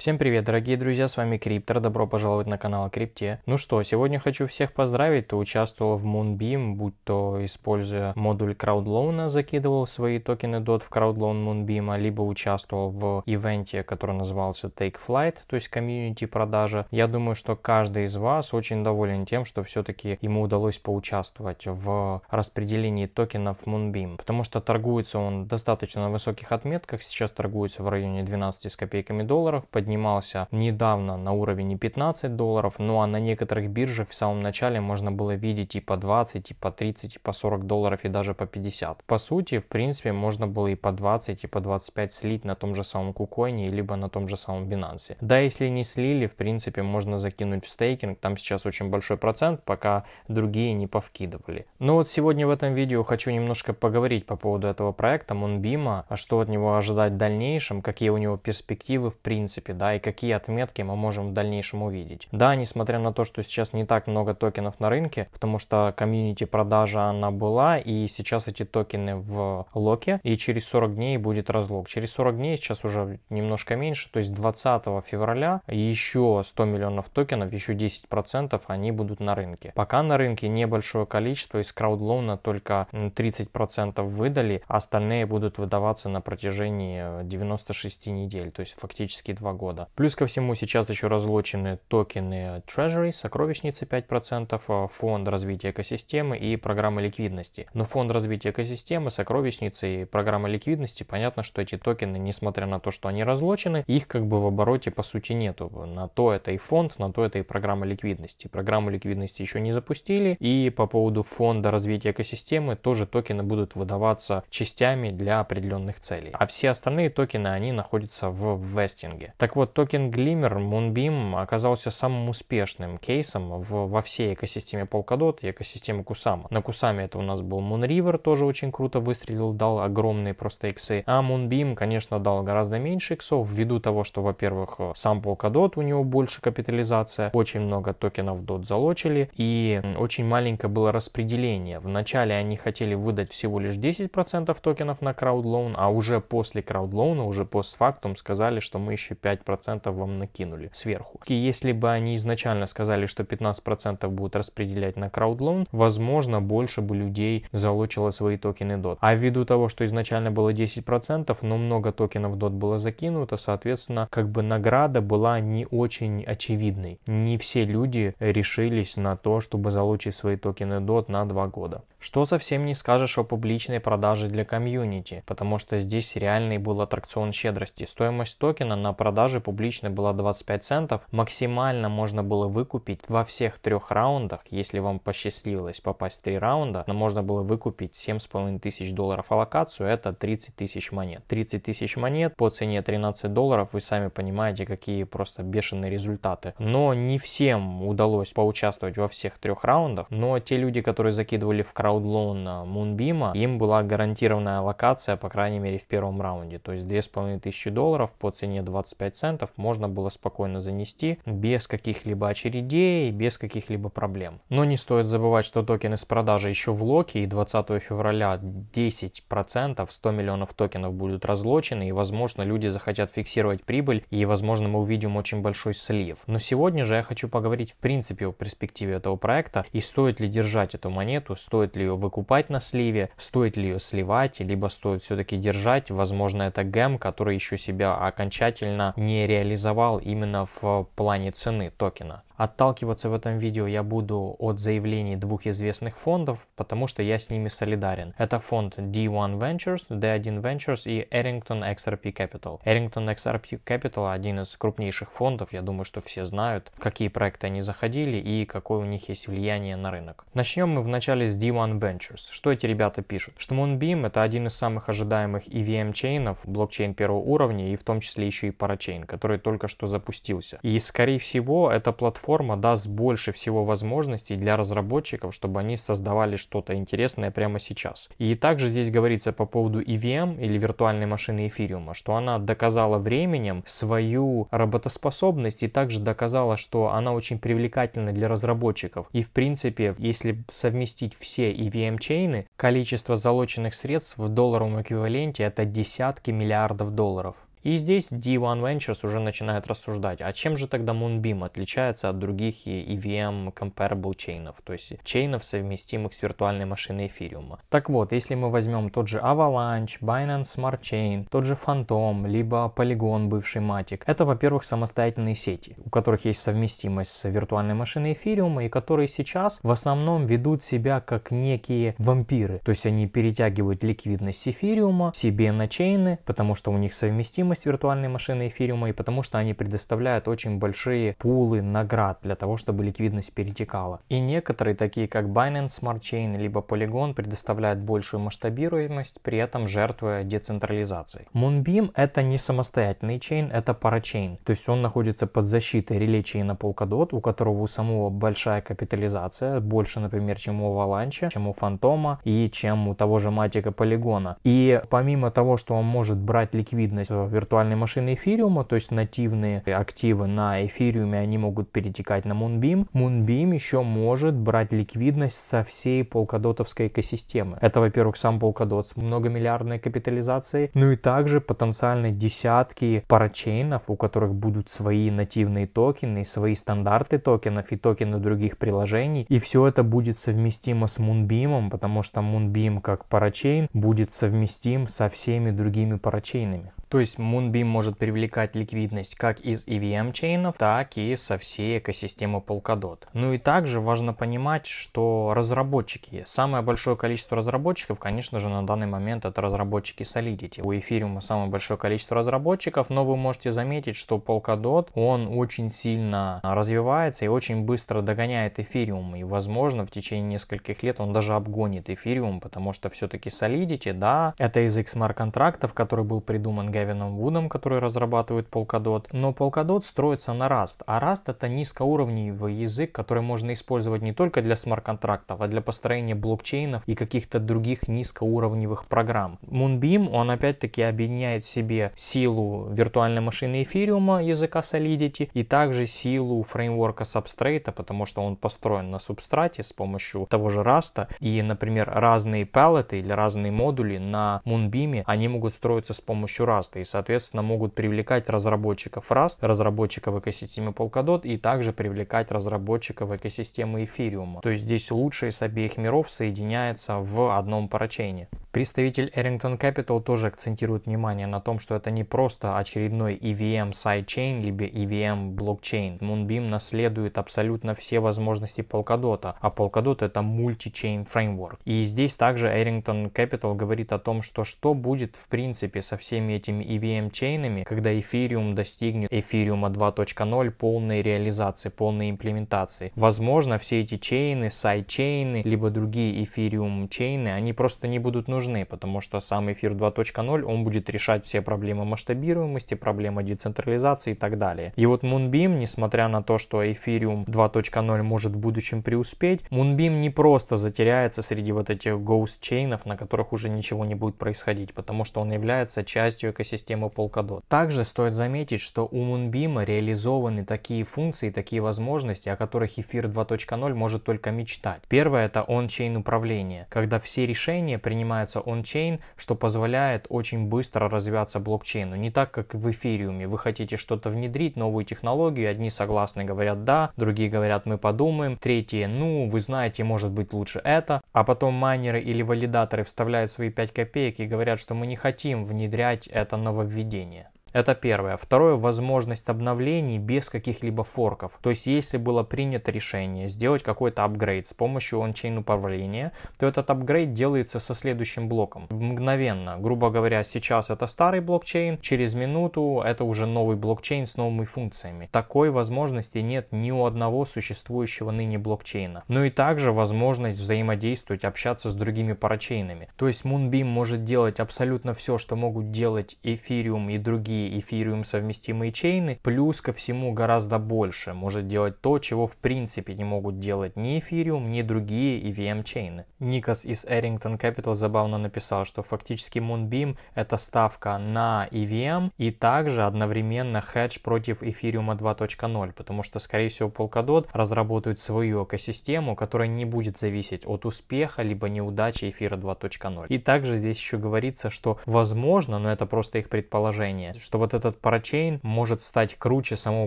Всем привет, дорогие друзья, с вами Криптор, добро пожаловать на канал о крипте. Ну что, сегодня хочу всех поздравить, кто участвовал в Moonbeam, будь то используя модуль краудлоуна, закидывал свои токены DOT в краудлоун Moonbeam, либо участвовал в ивенте, который назывался Take Flight, то есть комьюнити продажа. Я думаю, что каждый из вас очень доволен тем, что все-таки ему удалось поучаствовать в распределении токенов Moonbeam, потому что торгуется он достаточно на высоких отметках, сейчас торгуется в районе 12 с копейками долларов, под поднимался недавно на уровень 15 долларов, ну а на некоторых биржах в самом начале можно было видеть и по 20, и по 30, и по 40 долларов, и даже по 50. По сути, в принципе, можно было и по 20, и по 25 слить на том же самом кукоине, либо на том же самом Binance. Да, если не слили, в принципе, можно закинуть в стейкинг, там сейчас очень большой процент, пока другие не повкидывали. Но ну, вот сегодня в этом видео хочу немножко поговорить по поводу этого проекта Монбима, а что от него ожидать в дальнейшем, какие у него перспективы в принципе, да, и какие отметки мы можем в дальнейшем увидеть. Да, несмотря на то, что сейчас не так много токенов на рынке, потому что комьюнити продажа она была, и сейчас эти токены в локе, и через 40 дней будет разлог. Через 40 дней сейчас уже немножко меньше, то есть 20 февраля еще 100 миллионов токенов, еще 10% они будут на рынке. Пока на рынке небольшое количество, из краудлоуна только 30% выдали, остальные будут выдаваться на протяжении 96 недель, то есть фактически 2 года года. Плюс ко всему сейчас еще разлочены токены Treasury, сокровищницы 5%, э, фонд развития экосистемы и программа ликвидности. Но фонд развития экосистемы, сокровищницы и программа ликвидности, понятно, что эти токены, несмотря на то, что они разлочены, их как бы в обороте по сути нету. На то это и фонд, на то это и программа ликвидности. Программу ликвидности еще не запустили. И по поводу фонда развития экосистемы тоже токены будут выдаваться частями для определенных целей. А все остальные токены, они находятся в вестинге. Так вот, токен Glimmer Moonbeam оказался самым успешным кейсом в, во всей экосистеме Polkadot и экосистемы Kusama. На Кусаме это у нас был Moonriver, тоже очень круто выстрелил, дал огромные просто иксы. А Moonbeam, конечно, дал гораздо меньше иксов, ввиду того, что, во-первых, э, сам Polkadot, у него больше капитализация, очень много токенов DOT залочили, и очень маленькое было распределение. Вначале они хотели выдать всего лишь 10% токенов на краудлоун, а уже после краудлоуна, уже постфактум сказали, что мы еще 5 15% вам накинули сверху. И если бы они изначально сказали, что 15% будут распределять на краудлоун, возможно, больше бы людей залочило свои токены DOT. А ввиду того, что изначально было 10%, но много токенов DOT было закинуто, соответственно, как бы награда была не очень очевидной. Не все люди решились на то, чтобы залочить свои токены DOT на 2 года. Что совсем не скажешь о публичной продаже для комьюнити, потому что здесь реальный был аттракцион щедрости. Стоимость токена на продаже публично была 25 центов. Максимально можно было выкупить во всех трех раундах, если вам посчастливилось попасть в три раунда, но можно было выкупить 7,5 тысяч долларов аллокацию, это 30 тысяч монет. 30 тысяч монет по цене 13 долларов, вы сами понимаете, какие просто бешеные результаты. Но не всем удалось поучаствовать во всех трех раундах, но те люди, которые закидывали в кран краудлоун Мунбима, им была гарантированная локация, по крайней мере, в первом раунде. То есть 2500 долларов по цене 25 центов можно было спокойно занести без каких-либо очередей, без каких-либо проблем. Но не стоит забывать, что токены с продажи еще в локе и 20 февраля 10% 100 миллионов токенов будут разлочены и возможно люди захотят фиксировать прибыль и возможно мы увидим очень большой слив. Но сегодня же я хочу поговорить в принципе о перспективе этого проекта и стоит ли держать эту монету, стоит ли ли ее выкупать на сливе, стоит ли ее сливать, либо стоит все-таки держать. Возможно, это гэм, который еще себя окончательно не реализовал именно в плане цены токена. Отталкиваться в этом видео я буду от заявлений двух известных фондов, потому что я с ними солидарен. Это фонд D1 Ventures, D1 Ventures и Errington XRP Capital. Errington XRP Capital один из крупнейших фондов, я думаю, что все знают, в какие проекты они заходили и какое у них есть влияние на рынок. Начнем мы вначале с D1 Ventures. Что эти ребята пишут? Что Moonbeam это один из самых ожидаемых EVM-чейнов, блокчейн первого уровня и в том числе еще и парачейн, который только что запустился. И скорее всего это платформа платформа даст больше всего возможностей для разработчиков, чтобы они создавали что-то интересное прямо сейчас. И также здесь говорится по поводу EVM или виртуальной машины эфириума, что она доказала временем свою работоспособность и также доказала, что она очень привлекательна для разработчиков. И в принципе, если совместить все EVM-чейны, количество залоченных средств в долларовом эквиваленте это десятки миллиардов долларов. И здесь D1 Ventures уже начинает рассуждать, а чем же тогда Moonbeam отличается от других EVM comparable чейнов, то есть чейнов, совместимых с виртуальной машиной эфириума. Так вот, если мы возьмем тот же Avalanche, Binance Smart Chain, тот же Phantom, либо Polygon, бывший Matic, это, во-первых, самостоятельные сети, у которых есть совместимость с виртуальной машиной эфириума и которые сейчас в основном ведут себя как некие вампиры, то есть они перетягивают ликвидность эфириума себе на чейны, потому что у них совместимость стоимость виртуальной машины эфириума и потому что они предоставляют очень большие пулы наград для того, чтобы ликвидность перетекала. И некоторые, такие как Binance Smart Chain, либо Polygon, предоставляют большую масштабируемость, при этом жертвуя децентрализации. Moonbeam это не самостоятельный чейн, это парачейн. То есть он находится под защитой реле чейна Polkadot, у которого у самого большая капитализация, больше, например, чем у Avalanche, чем у Фантома и чем у того же Матика Полигона. И помимо того, что он может брать ликвидность в виртуальной виртуальные машины эфириума, то есть нативные активы на эфириуме, они могут перетекать на Moonbeam. Moonbeam еще может брать ликвидность со всей полкадотовской экосистемы. Это, во-первых, сам полкадот с многомиллиардной капитализацией, ну и также потенциально десятки парачейнов, у которых будут свои нативные токены, свои стандарты токенов и токены других приложений. И все это будет совместимо с Moonbeam, потому что Moonbeam как парачейн будет совместим со всеми другими парачейнами. То есть Moonbeam может привлекать ликвидность как из EVM чейнов, так и со всей экосистемы Polkadot. Ну и также важно понимать, что разработчики, самое большое количество разработчиков, конечно же, на данный момент это разработчики Solidity. У эфириума самое большое количество разработчиков, но вы можете заметить, что Polkadot, он очень сильно развивается и очень быстро догоняет эфириум. И, возможно, в течение нескольких лет он даже обгонит эфириум, потому что все-таки Solidity, да, это из XMR контрактов, который был придуман Гевином Вудом, который разрабатывает Polkadot. Но Polkadot строится на Rust, а Rust это низкоуровневый язык, который можно использовать не только для смарт-контрактов, а для построения блокчейнов и каких-то других низкоуровневых программ. Moonbeam, он опять-таки объединяет в себе силу виртуальной машины эфириума языка Solidity и также силу фреймворка Substrate, потому что он построен на субстрате с помощью того же Rust. И, например, разные палеты или разные модули на Moonbeam, они могут строиться с помощью Rust. Rust и, соответственно, могут привлекать разработчиков Rust, разработчиков экосистемы Polkadot и также привлекать разработчиков экосистемы Ethereum. То есть здесь лучшие с обеих миров соединяются в одном парачейне. Представитель Эрингтон Capital тоже акцентирует внимание на том, что это не просто очередной EVM sidechain либо EVM блокчейн. Moonbeam наследует абсолютно все возможности Polkadot, а Polkadot это мультичейн фреймворк. И здесь также Эрингтон Capital говорит о том, что что будет в принципе со всеми этими EVM чейнами, когда Ethereum достигнет Ethereum 2.0 полной реализации, полной имплементации. Возможно, все эти чейны, сайдчейны, либо другие Ethereum чейны, они просто не будут нужны важны, потому что сам эфир 2.0, он будет решать все проблемы масштабируемости, проблемы децентрализации и так далее. И вот Moonbeam, несмотря на то, что эфириум 2.0 может в будущем преуспеть, Moonbeam не просто затеряется среди вот этих ghost чейнов, на которых уже ничего не будет происходить, потому что он является частью экосистемы Polkadot. Также стоит заметить, что у Moonbeam реализованы такие функции, такие возможности, о которых эфир 2.0 может только мечтать. Первое это он-чейн управление, когда все решения принимаются называется ончейн, что позволяет очень быстро развиваться блокчейну. Не так, как в эфириуме. Вы хотите что-то внедрить, новую технологию, одни согласны, говорят да, другие говорят мы подумаем, третьи ну вы знаете, может быть лучше это, а потом майнеры или валидаторы вставляют свои 5 копеек и говорят, что мы не хотим внедрять это нововведение. Это первое. Второе, возможность обновлений без каких-либо форков. То есть, если было принято решение сделать какой-то апгрейд с помощью ончейн управления, то этот апгрейд делается со следующим блоком. Мгновенно. Грубо говоря, сейчас это старый блокчейн, через минуту это уже новый блокчейн с новыми функциями. Такой возможности нет ни у одного существующего ныне блокчейна. Ну и также возможность взаимодействовать, общаться с другими парачейнами. То есть, Moonbeam может делать абсолютно все, что могут делать Эфириум и другие другие эфириум совместимые чейны, плюс ко всему гораздо больше, может делать то, чего в принципе не могут делать ни эфириум, ни другие EVM чейны. Никас из Arrington Capital забавно написал, что фактически Moonbeam это ставка на EVM и также одновременно хедж против эфириума 2.0, потому что скорее всего Polkadot разработают свою экосистему, которая не будет зависеть от успеха либо неудачи эфира 2.0. И также здесь еще говорится, что возможно, но это просто их предположение, что вот этот парачейн может стать круче самого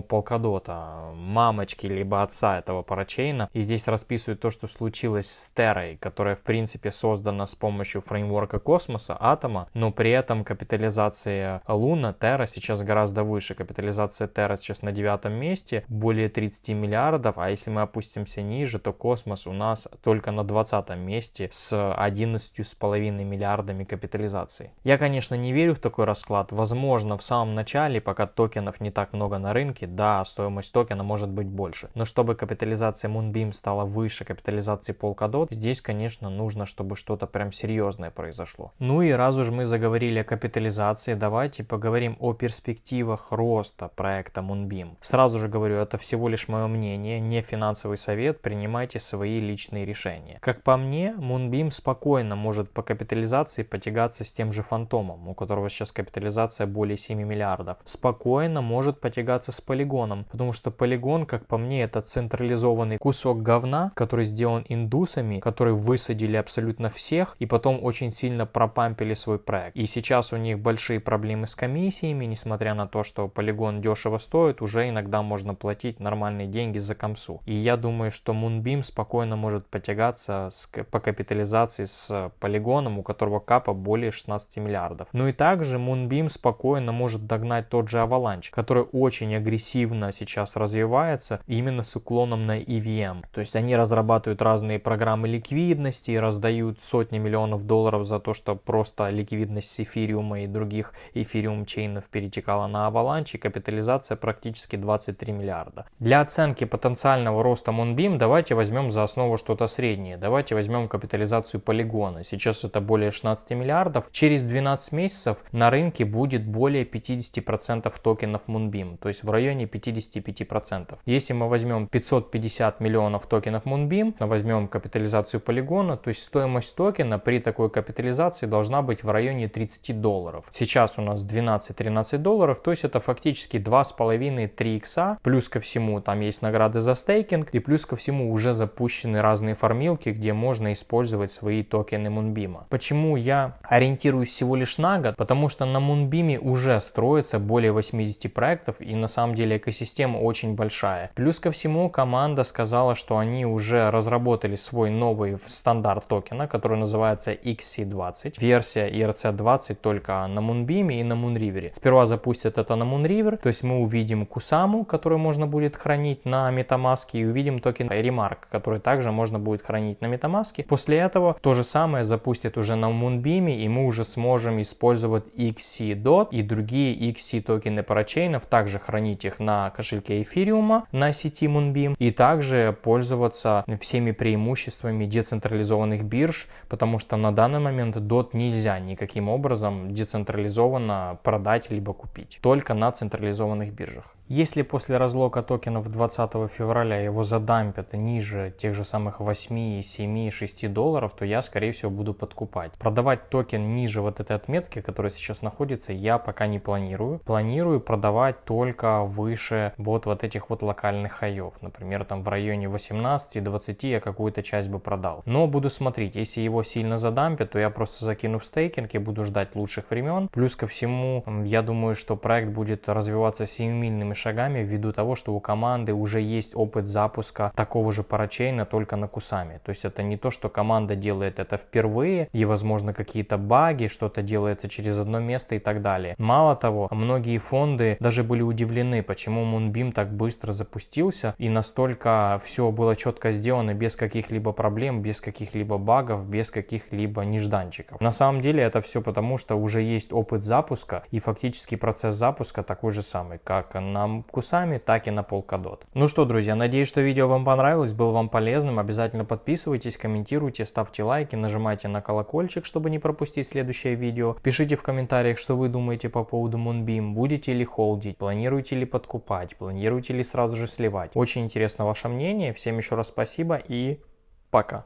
полкадота, мамочки либо отца этого парачейна. И здесь расписывают то, что случилось с Терой, которая в принципе создана с помощью фреймворка космоса, атома, но при этом капитализация Луна, Тера сейчас гораздо выше. Капитализация Терра сейчас на девятом месте, более 30 миллиардов, а если мы опустимся ниже, то космос у нас только на 20 месте с 11,5 миллиардами капитализации. Я, конечно, не верю в такой расклад. Возможно, в самом начале, пока токенов не так много на рынке, да, стоимость токена может быть больше. Но чтобы капитализация Moonbeam стала выше капитализации Polkadot, здесь, конечно, нужно, чтобы что-то прям серьезное произошло. Ну и раз уж мы заговорили о капитализации, давайте поговорим о перспективах роста проекта Moonbeam. Сразу же говорю, это всего лишь мое мнение, не финансовый совет, принимайте свои личные решения. Как по мне, Moonbeam спокойно может по капитализации потягаться с тем же Фантомом, у которого сейчас капитализация более 7 сотнями миллиардов, спокойно может потягаться с полигоном, потому что полигон, как по мне, это централизованный кусок говна, который сделан индусами, которые высадили абсолютно всех и потом очень сильно пропампили свой проект. И сейчас у них большие проблемы с комиссиями, несмотря на то, что полигон дешево стоит, уже иногда можно платить нормальные деньги за комсу. И я думаю, что Мунбим спокойно может потягаться с, по капитализации с полигоном, у которого капа более 16 миллиардов. Ну и также Мунбим спокойно может может догнать тот же Avalanche, который очень агрессивно сейчас развивается именно с уклоном на EVM. Эм». То есть они разрабатывают разные программы ликвидности и раздают сотни миллионов долларов за то, что просто ликвидность эфириума и других эфириум чейнов перетекала на Avalanche, и капитализация практически 23 миллиарда. Для оценки потенциального роста Moonbeam давайте возьмем за основу что-то среднее. Давайте возьмем капитализацию полигона. Сейчас это более 16 миллиардов. Через 12 месяцев на рынке будет более 5 50% токенов Moonbeam, то есть в районе 55%. Если мы возьмем 550 миллионов токенов Moonbeam, возьмем капитализацию полигона, то есть стоимость токена при такой капитализации должна быть в районе 30 долларов. Сейчас у нас 12-13 долларов, то есть это фактически 2,5-3 икса, плюс ко всему там есть награды за стейкинг, и плюс ко всему уже запущены разные формилки, где можно использовать свои токены Moonbeam. Почему я ориентируюсь всего лишь на год? Потому что на Moonbeam уже строится более 80 проектов, и на самом деле экосистема очень большая. Плюс ко всему, команда сказала, что они уже разработали свой новый стандарт токена, который называется XC20. Версия ERC20 только на Moonbeam и на Moonriver. Сперва запустят это на Moonriver, то есть мы увидим Кусаму, которую можно будет хранить на MetaMask, и увидим токен Remark, который также можно будет хранить на MetaMask. После этого то же самое запустят уже на Moonbeam, и мы уже сможем использовать XC DOT и другие другие XC токены парачейнов, также хранить их на кошельке эфириума на сети Moonbeam и также пользоваться всеми преимуществами децентрализованных бирж, потому что на данный момент DOT нельзя никаким образом децентрализованно продать либо купить, только на централизованных биржах. Если после разлока токенов 20 февраля его задампят ниже тех же самых 8, 7, 6 долларов, то я, скорее всего, буду подкупать. Продавать токен ниже вот этой отметки, которая сейчас находится, я пока не планирую. Планирую продавать только выше вот, вот этих вот локальных хаев. Например, там в районе 18-20 я какую-то часть бы продал. Но буду смотреть, если его сильно задампят, то я просто закину в стейкинг и буду ждать лучших времен. Плюс ко всему, я думаю, что проект будет развиваться семимильным маленькими шагами ввиду того, что у команды уже есть опыт запуска такого же парачейна только на кусами. То есть это не то, что команда делает это впервые и, возможно, какие-то баги, что-то делается через одно место и так далее. Мало того, многие фонды даже были удивлены, почему Мунбим так быстро запустился и настолько все было четко сделано без каких-либо проблем, без каких-либо багов, без каких-либо нежданчиков. На самом деле это все потому, что уже есть опыт запуска и фактически процесс запуска такой же самый, как на кусами, так и на полкадот. Ну что, друзья, надеюсь, что видео вам понравилось, было вам полезным. Обязательно подписывайтесь, комментируйте, ставьте лайки, нажимайте на колокольчик, чтобы не пропустить следующее видео. Пишите в комментариях, что вы думаете по поводу Moonbeam, будете ли холдить, планируете ли подкупать, планируете ли сразу же сливать. Очень интересно ваше мнение. Всем еще раз спасибо и пока.